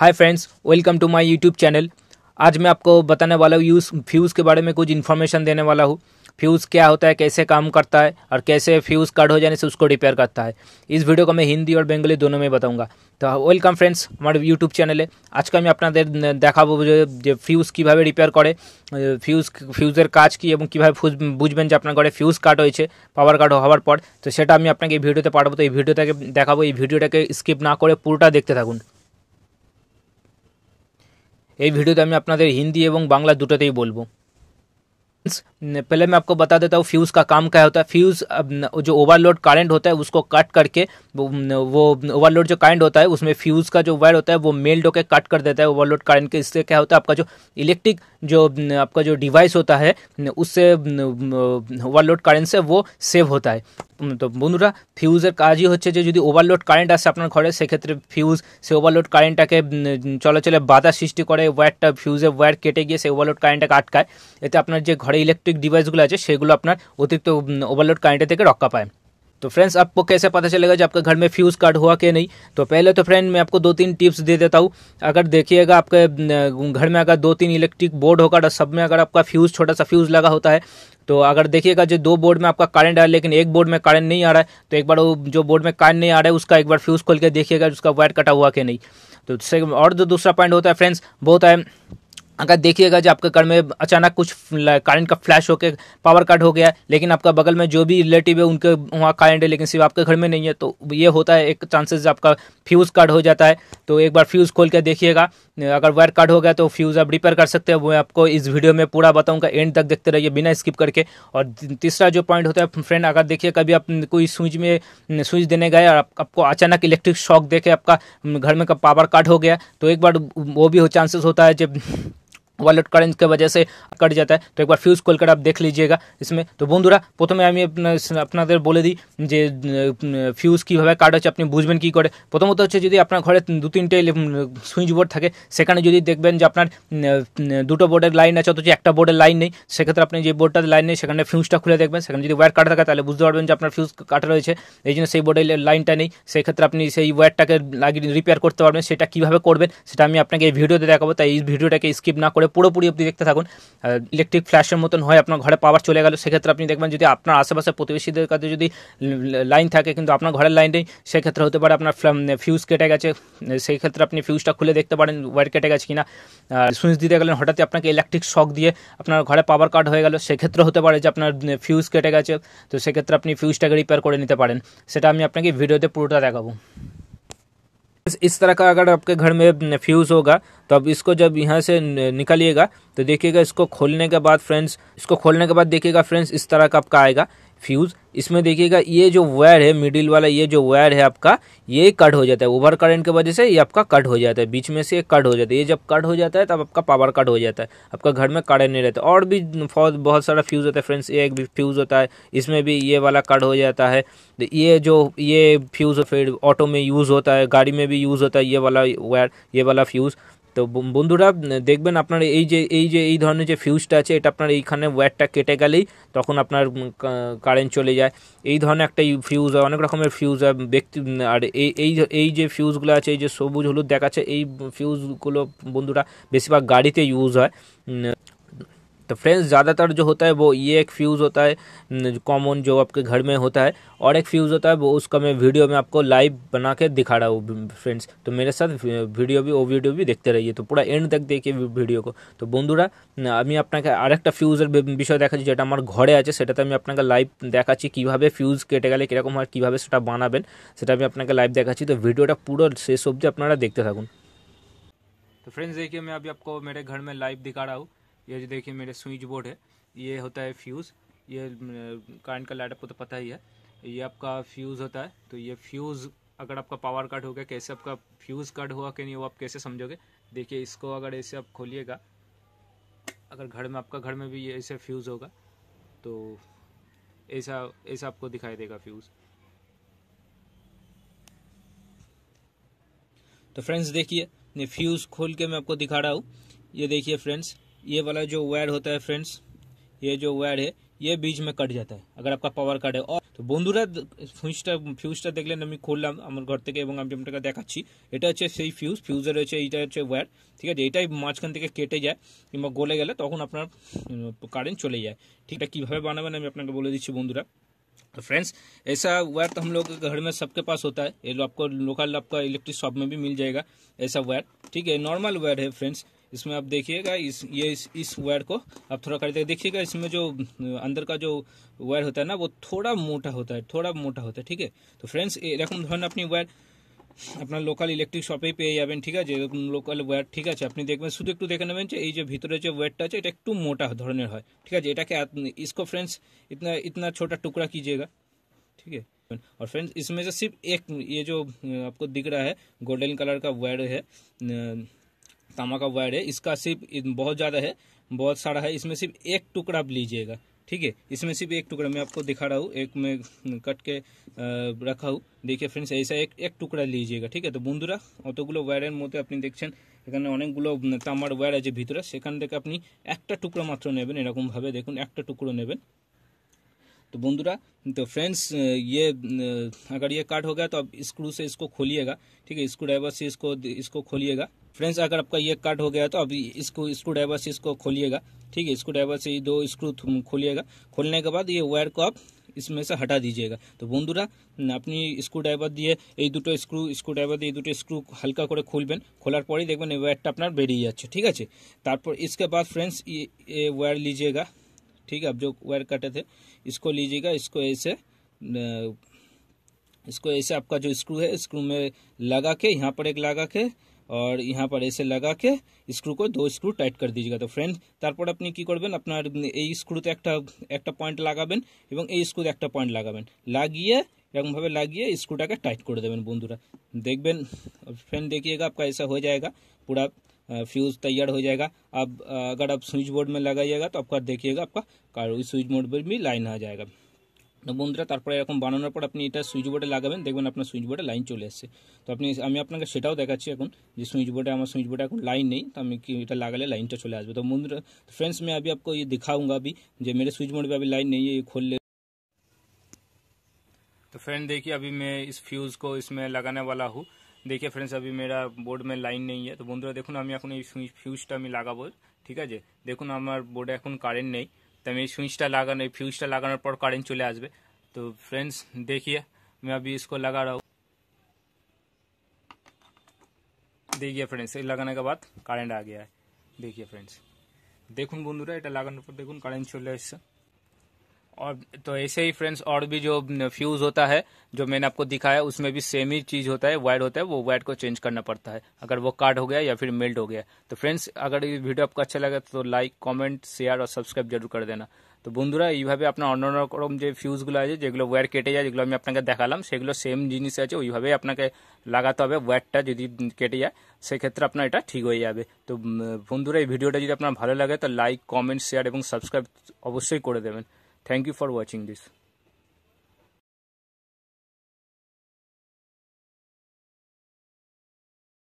Hi friends welcome to my YouTube channel आज मैं आपको बताने वाला हूँ यूज़ फ्यूज़ के बारे में कुछ इन्फॉर्मेशन देने वाला हूँ फ्यूज़ क्या होता है कैसे काम करता है और कैसे फ्यूज़ कट हो जाने से उसको रिपेयर करता है इस वीडियो को मैं हिंदी और बंगाली दोनों में बताऊंगा तो वेलकाम फ्रेंड्स हमारे यूट्यूब चैनल आज আমি আপনাদের দেখাবো যে ফিউজ जो फ्यूज़ क्यों रिपेयर कर फ्यूज फ्यूजर काज की और বুঝবেন फ्यूज আপনার जो अपना কাট फ्यूज পাওয়ার हो पावर পর हार पर तो से भिडियो ভিডিওতে तो भिडियो এই ये भिडियो के स्किप ना पुरोटा করে थकूँ এই ভিডিওতে আমি আপনাদের हिंदी एवं बांग्ला দুটোতেই বলবো पहले मैं आपको बता देता हूँ फ्यूज़ का काम क्या होता है फ्यूज़ जो ओवरलोड करंट होता है उसको कट करके वो ओवरलोड जो करंट होता है उसमें फ्यूज़ का जो वायर होता है वो मेल्ट होकर कट कर देता है ओवरलोड करंट के इससे क्या होता है आपका जो इलेक्ट्रिक जो आपका जो डिवाइस होता है उससे ओवरलोड करंट से वो सेव होता है তো বন্ধুরা ফিউজের কাজই হচ্ছে যে যদি ওভারলোড কারেন্ট আসে আপনার ঘরে সেক্ষেত্রে ফিউজ সে ওভারলোড কারেন্টটাকে চলাচলে বাধা সৃষ্টি করে ওয়্যারটা ফিউজে ওয়্যার কেটে গিয়ে সেই ওভারলোড কারেন্টটাকে আটকায় এতে আপনার যে ঘরে ইলেকট্রিক ডিভাইসগুলো আছে সেগুলো আপনার অতিরিক্ত ওভারলোড কারেন্টের থেকে রক্ষা পায় तो फ्रेंड्स आपको कैसे पता चलेगा जब आपका घर में फ्यूज़ कट हुआ कि नहीं तो पहले तो फ्रेंड मैं आपको दो तीन टिप्स दे देता हूँ अगर देखिएगा आपके घर में अगर दो तीन इलेक्ट्रिक बोर्ड होगा तो सब में अगर आपका फ्यूज़ छोटा सा फ्यूज़ लगा होता है तो अगर देखिएगा जो दो बोर्ड में आपका करंट आया लेकिन एक बोर्ड में करंट नहीं आ रहा है तो एक बार वो जो बोर्ड में करंट नहीं आ रहा है उसका एक बार फ्यूज़ खोल के देखिएगा उसका वायर कटा हुआ कि नहीं तो और जो दूसरा पॉइंट होता है फ्रेंड्स बहुत है अगर देखिएगा जो आपके घर में अचानक कुछ करंट का फ्लैश होकर पावर कट हो गया लेकिन आपका बगल में जो भी रिलेटिव है उनके वहाँ करंट है लेकिन सिर्फ आपके घर में नहीं है तो ये होता है एक चांसेस आपका फ्यूज़ कट हो जाता है तो एक बार फ्यूज़ खोल के देखिएगा अगर वायर कट हो गया तो फ्यूज़ आप रिपेयर कर सकते हैं वो आपको इस वीडियो में पूरा बताऊँगा एंड तक देखते रहिए बिना स्किप करके और तीसरा जो पॉइंट होता है फ्रेंड अगर देखिए कभी आप कोई स्विच में स्विच देने गए और आपको अचानक इलेक्ट्रिक शॉक देखे आपका घर में का पावर कट हो गया तो एक बार वो भी चांसेस होता है जब ওয়ালট কারেন্ট কে وجہ سے अकड़ जाता है तो एक बार फ्यूज को लड़का आप देख लीजिएगा इसमें तो बंधुरा প্রথমে আমি আপনাদের বলে দি যে ফিউজ কিভাবে কাট হচ্ছে আপনি বুঝবেন কি করে প্রথমত হচ্ছে যদি আপনার ঘরে দুই তিন টাই সুইচ বোর্ড থাকে সেকেন্ডে যদি দেখবেন যে আপনার দুটো বোর্ডের লাইন আছে অথচ একটা বোর্ডের লাইন নেই সেই ক্ষেত্রে আপনি যে বোর্ডটার লাইন নেই সেকেন্ডে ফিউজটা খুলে দেখবেন সেকেন্ডে যদি ওয়্যার কাটা থাকে তাহলে বুঝতে পারবেন যে আপনার ফিউজ কাটা রয়েছে এইজন্য সেই বোর্ডের লাইনটা নেই সেই ক্ষেত্রে আপনি সেই ওয়্যারটাকে লাগিয়ে रिपेयर করতে পারবেন সেটা কিভাবে করবেন সেটা আমি আপনাকে এই ভিডিওতে দেখাবো তাই এই ভিডিওটাকে स्किप ना পুরো পুরো অভিব্যক্তিতে থাকুন ইলেকট্রিক ফ্ল্যাশার মতন হয় আপনার ঘরে পাওয়ার চলে গেল সেই ক্ষেত্রে আপনি দেখবেন যদি আপনার আশেপাশে প্রতিবেশীদের কাছে যদি লাইন থাকে কিন্তু আপনার ঘরের লাইনেই সেই ক্ষেত্রে হতে পারে আপনার ফিউজ কেটে গেছে সেই ক্ষেত্রে আপনি ফিউজটা খুলে দেখতে পারেন ওয়্যার কেটে গেছে কিনা সুইচ দিতে গেলেন হঠাৎই আপনাকে ইলেকট্রিক শক দিয়ে আপনার ঘরে পাওয়ার কাট হয়ে গেল সেই ক্ষেত্রে হতে পারে যে আপনার ফিউজ কেটে গেছে তো সেই ক্ষেত্রে আপনি ফিউজটাকে রিপেয়ার করে নিতে পারেন সেটা আমি আপনাকে ভিডিওতে পুরোটা দেখাবো इस तरह का अगर आपके घर में फ्यूज़ होगा तो अब इसको जब यहाँ से निकलिएगा तो देखिएगा इसको खोलने के बाद फ्रेंड्स इसको खोलने के बाद देखिएगा फ्रेंड्स इस तरह का आपका आएगा फ्यूज़ इसमें देखिएगा ये जो वायर है मिडिल वाला ये जो वायर है आपका ये कट हो जाता है ओवर करंट की वजह से ये आपका कट हो जाता है बीच में से कट हो जाता है ये जब कट हो जाता है तब आपका पावर कट हो जाता है आपका घर में करंट नहीं रहता और भी बहुत सारा फ्यूज़ होता है फ्रेंड्स ये एक भी फ्यूज़ होता है इसमें भी ये वाला कट हो जाता है तो ये जो ये फ्यूज़ फिर ऑटो में यूज़ होता है गाड़ी में भी यूज़ होता है ये वाला वायर ये वाला फ्यूज़ তো বন্ধুরা দেখবেন আপনার এই যে এই যে এই ধরনের যে ফিউজটা আছে এটা আপনার এইখানে ওয়্যারটা কেটে গেলেই তখন আপনার কারেন্ট চলে যায় এই ধরনের একটা ফিউজ হয় অনেক রকমের ফিউজ হয় ব্যক্তি আর এই এই এই যে ফিউজগুলো আছে এই যে সবুজ হলুদ দেখাচ্ছে এই ফিউজগুলো বন্ধুরা বেশিরভাগ গাড়িতে ইউজ হয় तो फ्रेंड्स ज़्यादातर जो होता है वो ये एक फ्यूज़ होता है कॉमन जो आपके घर में होता है और एक फ्यूज़ होता है वो उसका मैं वीडियो में आपको लाइव बना के दिखा रहा हूँ फ्रेंड्स तो मेरे साथ वीडियो भी वो वीडियो भी देखते रहिए तो पूरा एंड तक देखिए वीडियो को तो बंधुरा अभी आपके का फ्यूज विषय देखा जो हमारे घरे आज से आपके लाइव देखा क्यों फ्यूज केटे गले कम क्यों से बनाबें से आपके लाइव देखा तो भिडियो पूरा शेष अब्दी अपना देखते थकूँ तो फ्रेंड्स देखिए मैं अभी आपको मेरे घर में लाइव दिखा रहा हूँ ये जो देखिए मेरे स्विच बोर्ड है ये होता है फ्यूज़ ये करंट का लाइट आपको तो पता ही है ये आपका फ्यूज़ होता है तो ये फ्यूज़ अगर आपका पावर कट हो गया कैसे आपका फ्यूज़ कट हुआ कि नहीं वो आप कैसे समझोगे देखिए इसको अगर ऐसे आप खोलिएगा अगर घर में आपका घर में भी ये ऐसे फ्यूज़ होगा तो ऐसा ऐसा आपको दिखाई देगा फ्यूज़ तो फ्रेंड्स देखिए ये फ्यूज़ खोल के मैं आपको दिखा रहा हूँ ये देखिए फ्रेंड्स ये वाला जो वायर होता है फ्रेंड्स ये जो वायर है ये बीच में कट जाता है अगर आपका पावर कार्ड है और तो बंधुरा फ्यूजा फ्यूजा देख लें खुल्लम घर तक जमीन देखा ये से ही फ्यूज फ्यूजर रहे हे वायर ठीक है यटाई तो मजखान केटे जाए कि गले गए तक अपना कारेंट चले जाए ठीक है कि भाव आपको बोले दीची बंधुरा तो फ्रेंड्स ऐसा वायर तो हम लोग के घर में सबके पास होता है ये आपको लोकल आपका इलेक्ट्रिक शॉप में भी मिल जाएगा ऐसा वायर ठीक है नॉर्मल वायर है फ्रेंड्स इसमें आप देखिएगा इस ये इस, इस वायर को आप थोड़ा कर देखिएगा इसमें जो अंदर का जो वायर होता है ना वो थोड़ा मोटा होता है थोड़ा मोटा होता है ठीक है तो फ्रेंड्स ए धरना अपनी वायर अपना लोकल इलेक्ट्रिक शपे पे जाबन ठीक है जेरक लोकल वायर ठीक है अच्छा, अपनी देखें शुद्ध एक तो देखे नबें भेतर जो वायरता है एक तो मोटा धरण है ठीक है ये इसको फ्रेंड्स इतना इतना छोटा टुकड़ा कीजिएगा ठीक है और फ्रेंड्स इसमें से सिर्फ एक ये जो आपको दिख रहा है गोल्डन कलर का वायर है तामा का वायर है इसका सिर्फ बहुत ज़्यादा है बहुत सारा है इसमें सिर्फ एक टुकड़ा आप लीजिएगा ठीक है इसमें सिर्फ एक टुकड़ा मैं आपको दिखा रहा हूँ एक में कट के रखा हूँ देखिए फ्रेंड्स ऐसा एक एक टुकड़ा लीजिएगा ठीक है तो বন্ধুরা অতগুলো ওয়্যারের মধ্যে अपनी देखें এখানে অনেকগুলো তামার ওয়্যার আছে ভিতরে সেখান থেকে আপনি একটা টুকরো মাত্র নেবেন এরকমভাবে দেখুন একটা টুকরো নেবেন तो बंधुरा तो फ्रेंड्स ये अगर ये काट हो गया तो अब स्क्रू से इसको खोलिएगा ठीक है स्क्रू ड्राइवर से इसको इसको खोलिएगा फ्रेंड्स अगर आपका ये कट हो गया तो अभी इसको स्क्रू ड्राइवर से इसको खोलिएगा ठीक है स्क्रू ड्राइवर से दो स्क्रू खोलिएगा खोलने के बाद ये वायर को आप इसमें से हटा दीजिएगा तो তো বন্ধুরা আপনি স্ক্রুড্রাইভার দিয়ে এই দুটো स्क्रू স্ক্রুড্রাইভার দিয়ে এই দুটো স্ক্রু হালকা করে খুলবেন খোলার পরেই দেখবেন এই ওয়্যারটা अपना बैरिए जा ठीक है तपर इसके बाद फ्रेंड्स ये वायर लीजिएगा ठीक है आप जो वायर कटे थे इसको लीजिएगा इसको ऐसे इसको ऐसे आपका जो स्क्रू है स्क्रू में लगा के यहाँ पर एक लगा के और यहाँ पर ऐसे लगा के स्क्रू को दो स्क्रू टाइट कर दीजिएगा तो फ्रेंड तरह अपनी कि करबें अपना स्क्रूते एक, पॉइंट लगाबें और स्क्रूते एक पॉइंट लगाबें लागिए एक भाव लागिए स्क्रूटा के टाइट कर देवें बंधुरा देखें फ्रेंड देखिएगा आपका ऐसा हो जाएगा पूरा फ्यूज तैयार हो जाएगा अब अगर आप स्विच बोर्ड में लगाइएगा तो आपका देखिएगा आपका कार स्विच बोर्ड पर भी लाइन आ जाएगा নবন্ধরা তারপরে এরকম বানানোর পর আপনি এটা সুইচবোর্ডে লাগাবেন দেখবেন আপনার সুইচবোর্ডে লাইন চলে আসছে তো আপনি আমি আপনাকে সেটাও দেখাচ্ছি এখন যে সুইচবোর্ডে আমার সুইচবোর্ডে লাইন নেই তো আমি কি এটা লাগালে লাইনটা চলে আসবে তো বন্ধুরা फ्रेंड्स मैं अभी आपको ये दिखाऊंगा अभी जो मेरे स्विचबोर्ड में अभी लाइन नहीं है ये खोल ले तो फ्रेंड देखिए अभी मैं इस फ्यूज को इसमें लगाने वाला हूं देखिए फ्रेंड्स अभी मेरा बोर्ड में लाइन नहीं है तो বন্ধুরা দেখুন আমি এখন এই ফিউজটা আমি লাগাবো ঠিক আছে দেখুন আমার বোর্ড এখন करंट नहीं है तो मैं सुइचटा लागान फ्यूजटा लागान पर कारेंट चले आसब तो फ्रेंड्स देखिए मैं अभी इसको लगा रहा हूँ देखिए फ्रेंड्स ये लगाने के बाद कारेंट आ गया है देखिए फ्रेंड्स देखुन बंधुरा ये लागान पर देख कारेंट चले आ और तो ऐसे ही फ्रेंड्स और भी जो फ्यूज होता है जो मैंने आपको दिखाया उसमें भी सेम ही चीज होता है वायर होता है वो वायर को चेंज करना पड़ता है अगर वो काट हो गया या फिर मेल्ट हो गया तो फ्रेंड्स अगर ये वीडियो आपको अच्छा लगे तो लाइक कमेंट शेयर और सब्सक्राइब जरूर कर देना तो बंधुरा ये अपना अन्य रकम जो फ्यूजगुल आज जगह वायर केटे जाए जगह आपके देखाल सेगल सेम जिस आज ओईभवे आपके लगाते तो हैं वायरटा जी केटे जाए से क्षेत्र अपना ये ठीक हो जाए तो बंधुरा भिडियो जो अपना भलो लगे तो लाइक कमेंट शेयर और सबसक्राइब अवश्य कर देवें Thank you for watching this.